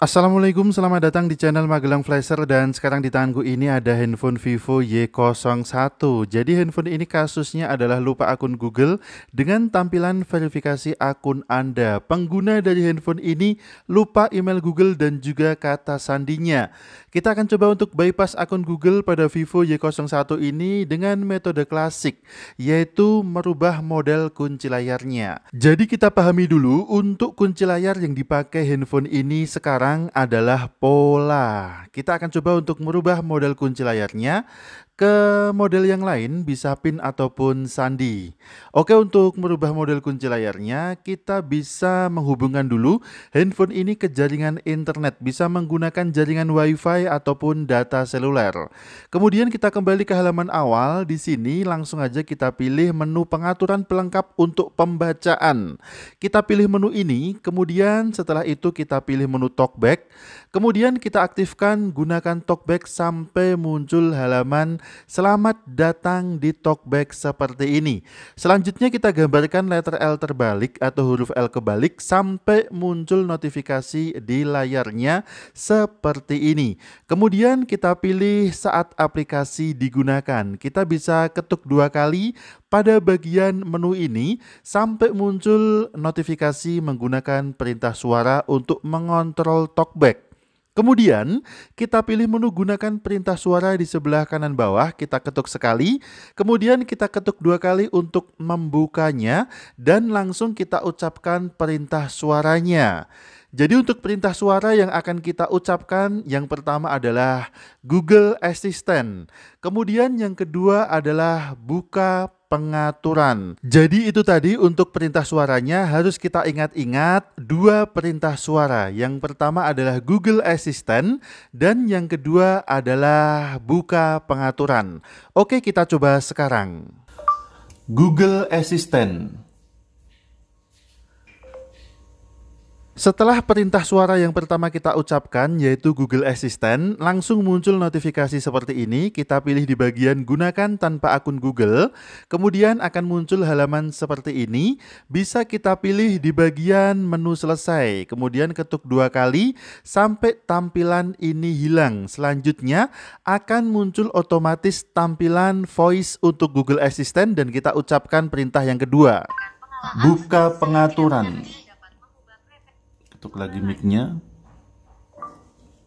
Assalamualaikum, selamat datang di channel Magelang Flasher dan sekarang di tanganku ini ada handphone Vivo Y01. Jadi handphone ini kasusnya adalah lupa akun Google dengan tampilan verifikasi akun Anda. Pengguna dari handphone ini lupa email Google dan juga kata sandinya. Kita akan coba untuk bypass akun Google pada Vivo Y01 ini dengan metode klasik yaitu merubah model kunci layarnya. Jadi kita pahami dulu untuk kunci layar yang dipakai handphone ini sekarang sekarang adalah pola. Kita akan coba untuk merubah model kunci layarnya ke model yang lain bisa pin ataupun sandi. Oke untuk merubah model kunci layarnya kita bisa menghubungkan dulu handphone ini ke jaringan internet. Bisa menggunakan jaringan wifi ataupun data seluler. Kemudian kita kembali ke halaman awal. Di sini langsung aja kita pilih menu pengaturan pelengkap untuk pembacaan. Kita pilih menu ini kemudian setelah itu kita pilih menu talkback. Kemudian kita aktifkan gunakan talkback sampai muncul halaman Selamat datang di talkback seperti ini. Selanjutnya kita gambarkan letter L terbalik atau huruf L kebalik sampai muncul notifikasi di layarnya seperti ini. Kemudian kita pilih saat aplikasi digunakan. Kita bisa ketuk dua kali pada bagian menu ini sampai muncul notifikasi menggunakan perintah suara untuk mengontrol talkback. Kemudian, kita pilih menu gunakan perintah suara di sebelah kanan bawah, kita ketuk sekali, kemudian kita ketuk dua kali untuk membukanya, dan langsung kita ucapkan perintah suaranya. Jadi untuk perintah suara yang akan kita ucapkan, yang pertama adalah Google Assistant. Kemudian yang kedua adalah buka pengaturan. Jadi itu tadi untuk perintah suaranya harus kita ingat-ingat dua perintah suara. Yang pertama adalah Google Assistant dan yang kedua adalah buka pengaturan. Oke, kita coba sekarang. Google Assistant Setelah perintah suara yang pertama kita ucapkan yaitu Google Assistant, langsung muncul notifikasi seperti ini. Kita pilih di bagian gunakan tanpa akun Google. Kemudian akan muncul halaman seperti ini. Bisa kita pilih di bagian menu selesai. Kemudian ketuk dua kali sampai tampilan ini hilang. Selanjutnya akan muncul otomatis tampilan voice untuk Google Assistant dan kita ucapkan perintah yang kedua. Buka pengaturan untuk lagi micnya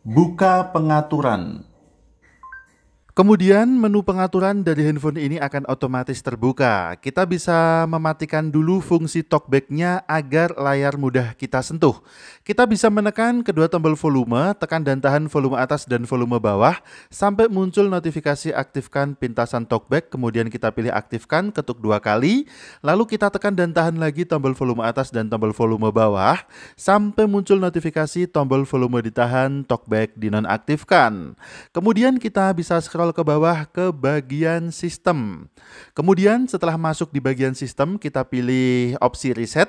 buka pengaturan Kemudian menu pengaturan dari handphone ini akan otomatis terbuka. Kita bisa mematikan dulu fungsi Talkbacknya agar layar mudah kita sentuh. Kita bisa menekan kedua tombol volume, tekan dan tahan volume atas dan volume bawah, sampai muncul notifikasi aktifkan pintasan talkback, kemudian kita pilih aktifkan, ketuk dua kali, lalu kita tekan dan tahan lagi tombol volume atas dan tombol volume bawah, sampai muncul notifikasi tombol volume ditahan, talkback dinonaktifkan. Kemudian kita bisa scroll scroll ke bawah ke bagian sistem. Kemudian setelah masuk di bagian sistem, kita pilih opsi reset.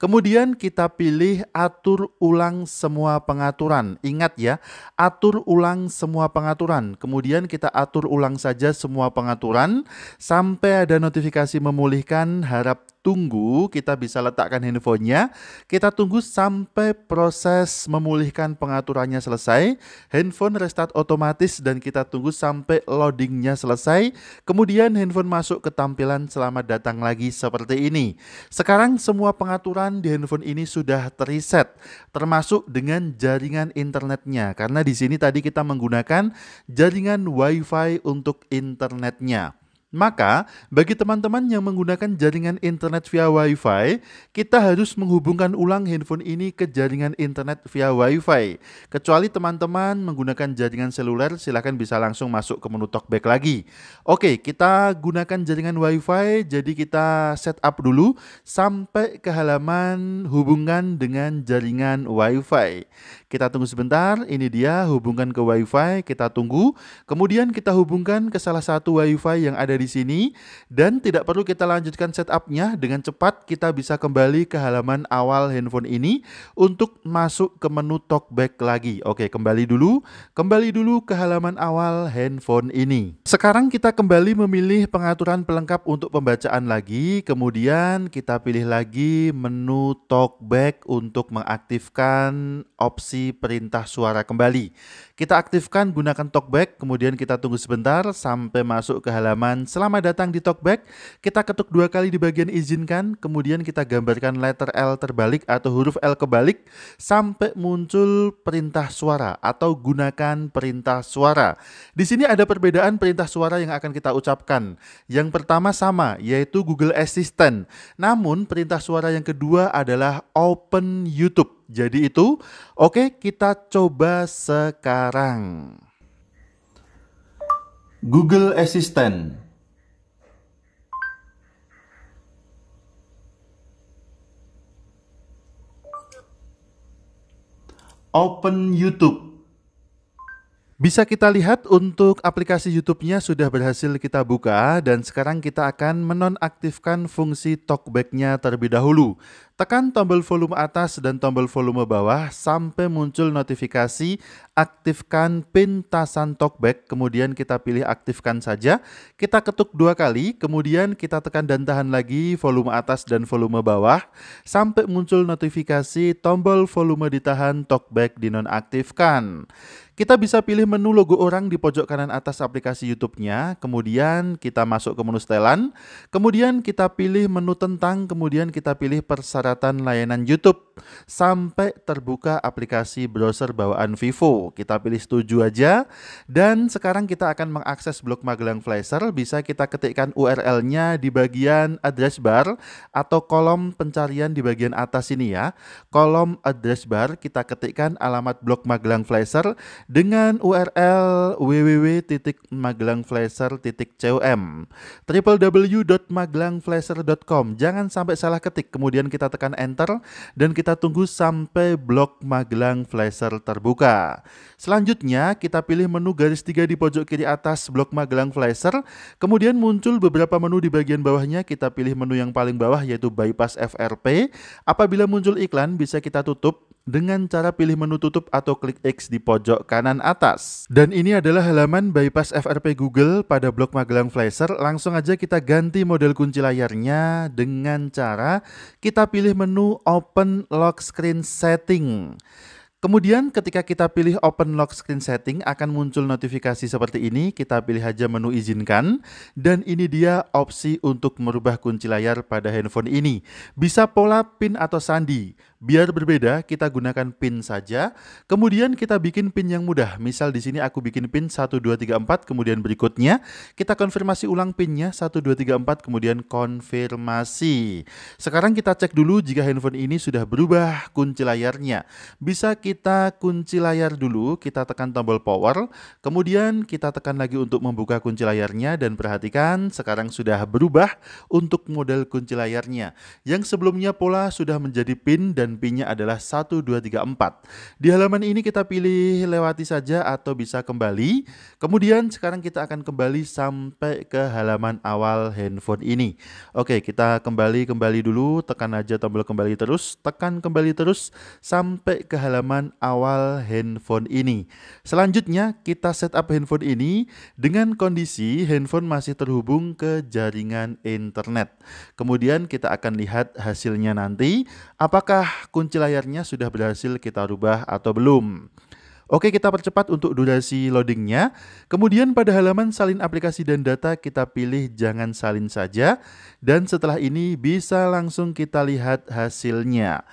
Kemudian kita pilih atur ulang semua pengaturan. Ingat ya, atur ulang semua pengaturan. Kemudian kita atur ulang saja semua pengaturan sampai ada notifikasi memulihkan. Harap tunggu, kita bisa letakkan handphonenya, kita tunggu sampai proses memulihkan pengaturannya selesai, handphone restart otomatis dan kita tunggu sampai loadingnya selesai, kemudian handphone masuk ke tampilan selamat datang lagi seperti ini. Sekarang semua pengaturan di handphone ini sudah terreset, termasuk dengan jaringan internetnya, karena di sini tadi kita menggunakan jaringan WiFi untuk internetnya. Maka, bagi teman-teman yang menggunakan jaringan internet via WiFi, kita harus menghubungkan ulang handphone ini ke jaringan internet via WiFi. Kecuali teman-teman menggunakan jaringan seluler, silahkan bisa langsung masuk ke menu TalkBack lagi. Oke, kita gunakan jaringan WiFi. jadi kita setup dulu sampai ke halaman hubungan dengan jaringan WiFi. Kita tunggu sebentar, ini dia hubungan ke WiFi, kita tunggu. Kemudian kita hubungkan ke salah satu WiFi yang ada di sini dan tidak perlu kita lanjutkan setupnya dengan cepat kita bisa kembali ke halaman awal handphone ini untuk masuk ke menu talkback lagi. Oke, kembali dulu, kembali dulu ke halaman awal handphone ini. Sekarang kita kembali memilih pengaturan pelengkap untuk pembacaan lagi, kemudian kita pilih lagi menu talkback untuk mengaktifkan opsi perintah suara kembali. Kita aktifkan gunakan talkback, kemudian kita tunggu sebentar sampai masuk ke halaman selamat datang di talkback. Kita ketuk dua kali di bagian izinkan, kemudian kita gambarkan letter L terbalik atau huruf L kebalik sampai muncul perintah suara atau gunakan perintah suara. Di sini ada perbedaan perintah suara yang akan kita ucapkan. Yang pertama sama, yaitu Google Assistant. Namun perintah suara yang kedua adalah open YouTube. Jadi itu, oke kita coba sekarang sekarang. Google Assistant Open YouTube. Bisa kita lihat untuk aplikasi YouTube-nya sudah berhasil kita buka dan sekarang kita akan menonaktifkan fungsi talkback-nya terlebih dahulu. Tekan tombol volume atas dan tombol volume bawah sampai muncul notifikasi aktifkan pintasan talkback, kemudian kita pilih aktifkan saja. Kita ketuk dua kali, kemudian kita tekan dan tahan lagi volume atas dan volume bawah sampai muncul notifikasi tombol volume ditahan talkback dinonaktifkan. Kita bisa pilih menu logo orang di pojok kanan atas aplikasi YouTube-nya, kemudian kita masuk ke menu setelan, kemudian kita pilih menu tentang, kemudian kita pilih persyaratan persyaratan layanan YouTube sampai terbuka aplikasi browser bawaan Vivo. Kita pilih setuju aja dan sekarang kita akan mengakses blog Magelang Flasher. Bisa kita ketikkan URL-nya di bagian address bar atau kolom pencarian di bagian atas ini ya. Kolom address bar kita ketikkan alamat blog Magelang Flasher dengan URL www.magelangflasher.com www.magelangflasher.com Jangan sampai salah ketik kemudian kita tekan enter dan kita tunggu sampai blok Magelang Flasher terbuka. Selanjutnya kita pilih menu garis tiga di pojok kiri atas blok Magelang Flasher, kemudian muncul beberapa menu di bagian bawahnya, kita pilih menu yang paling bawah yaitu bypass FRP. Apabila muncul iklan bisa kita tutup dengan cara pilih menu tutup atau klik X di pojok kanan atas. Dan ini adalah halaman bypass FRP Google pada blok Magelang Flasher. Langsung aja kita ganti model kunci layarnya dengan cara kita pilih menu Open Lock Screen Setting. Kemudian ketika kita pilih open lock screen setting akan muncul notifikasi seperti ini. Kita pilih aja menu izinkan dan ini dia opsi untuk merubah kunci layar pada handphone ini. Bisa pola pin atau sandi. Biar berbeda kita gunakan pin saja. Kemudian kita bikin pin yang mudah. Misal di sini aku bikin pin 1234 kemudian berikutnya kita konfirmasi ulang pinnya 1234 kemudian konfirmasi. Sekarang kita cek dulu jika handphone ini sudah berubah kunci layarnya. Bisa kita kita kunci layar dulu, kita tekan tombol power, kemudian kita tekan lagi untuk membuka kunci layarnya dan perhatikan sekarang sudah berubah untuk model kunci layarnya. Yang sebelumnya pola sudah menjadi pin dan pinnya adalah 1, 2, 3, 4. Di halaman ini kita pilih lewati saja atau bisa kembali. Kemudian sekarang kita akan kembali sampai ke halaman awal handphone ini. Oke, kita kembali-kembali dulu, tekan aja tombol kembali terus, tekan kembali terus sampai ke halaman awal handphone ini. Selanjutnya kita setup handphone ini dengan kondisi handphone masih terhubung ke jaringan internet. Kemudian kita akan lihat hasilnya nanti apakah kunci layarnya sudah berhasil kita rubah atau belum. Oke, kita percepat untuk durasi loadingnya. Kemudian pada halaman salin aplikasi dan data kita pilih jangan salin saja. Dan setelah ini bisa langsung kita lihat hasilnya.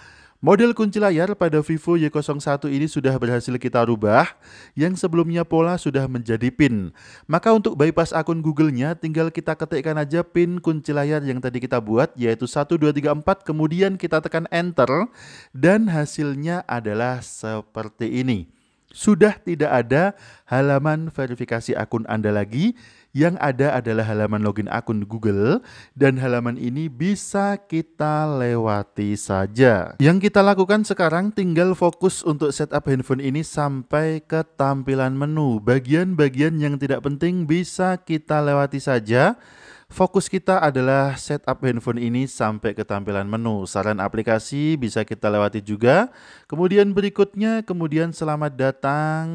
Model kunci layar pada Vivo Y01 ini sudah berhasil kita rubah, yang sebelumnya pola sudah menjadi pin. Maka untuk bypass akun Google-nya, tinggal kita ketikkan aja pin kunci layar yang tadi kita buat, yaitu 1234, kemudian kita tekan Enter, dan hasilnya adalah seperti ini. Sudah tidak ada halaman verifikasi akun Anda lagi, yang ada adalah halaman login akun Google dan halaman ini bisa kita lewati saja. Yang kita lakukan sekarang tinggal fokus untuk setup handphone ini sampai ke tampilan menu. Bagian-bagian yang tidak penting bisa kita lewati saja. Fokus kita adalah setup handphone ini sampai ke tampilan menu. Saran aplikasi bisa kita lewati juga. Kemudian berikutnya, kemudian selamat datang,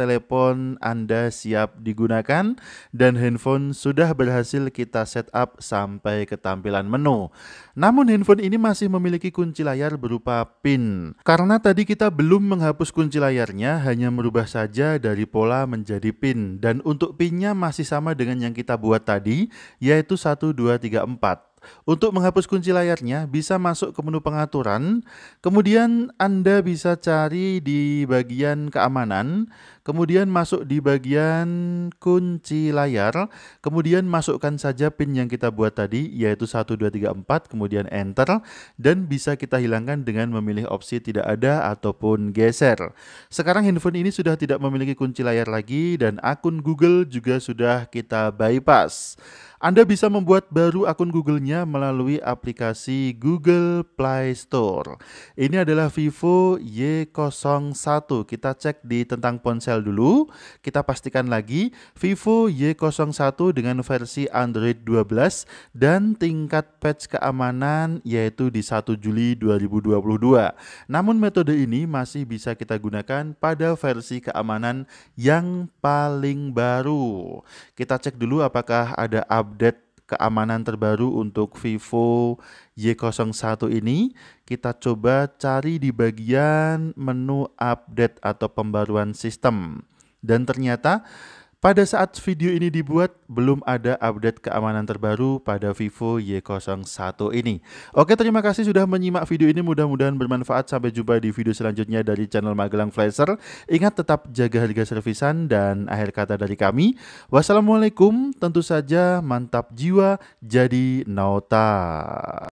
telepon Anda siap digunakan dan handphone sudah berhasil kita setup sampai ke tampilan menu. Namun handphone ini masih memiliki kunci layar berupa PIN. Karena tadi kita belum menghapus kunci layarnya, hanya merubah saja dari pola menjadi PIN. Dan untuk PIN-nya masih sama dengan yang kita buat tadi, Ya yaitu satu dua tiga empat. Untuk menghapus kunci layarnya, bisa masuk ke menu pengaturan. Kemudian, Anda bisa cari di bagian keamanan, kemudian masuk di bagian kunci layar, kemudian masukkan saja PIN yang kita buat tadi, yaitu 1234, kemudian enter, dan bisa kita hilangkan dengan memilih opsi tidak ada ataupun geser. Sekarang handphone ini sudah tidak memiliki kunci layar lagi, dan akun Google juga sudah kita bypass. Anda bisa membuat baru akun Google-nya melalui aplikasi Google Play Store. Ini adalah Vivo Y01. Kita cek di tentang ponsel dulu. Kita pastikan lagi Vivo Y01 dengan versi Android 12 dan tingkat patch keamanan yaitu di 1 Juli 2022. Namun metode ini masih bisa kita gunakan pada versi keamanan yang paling baru. Kita cek dulu apakah ada update update keamanan terbaru untuk Vivo Y01 ini, kita coba cari di bagian menu update atau pembaruan sistem. Dan ternyata pada saat video ini dibuat, belum ada update keamanan terbaru pada Vivo Y01 ini. Oke, terima kasih sudah menyimak video ini. Mudah-mudahan bermanfaat. Sampai jumpa di video selanjutnya dari channel Magelang Flasher. Ingat tetap jaga harga servisan dan akhir kata dari kami. Wassalamualaikum, tentu saja mantap jiwa jadi nauta.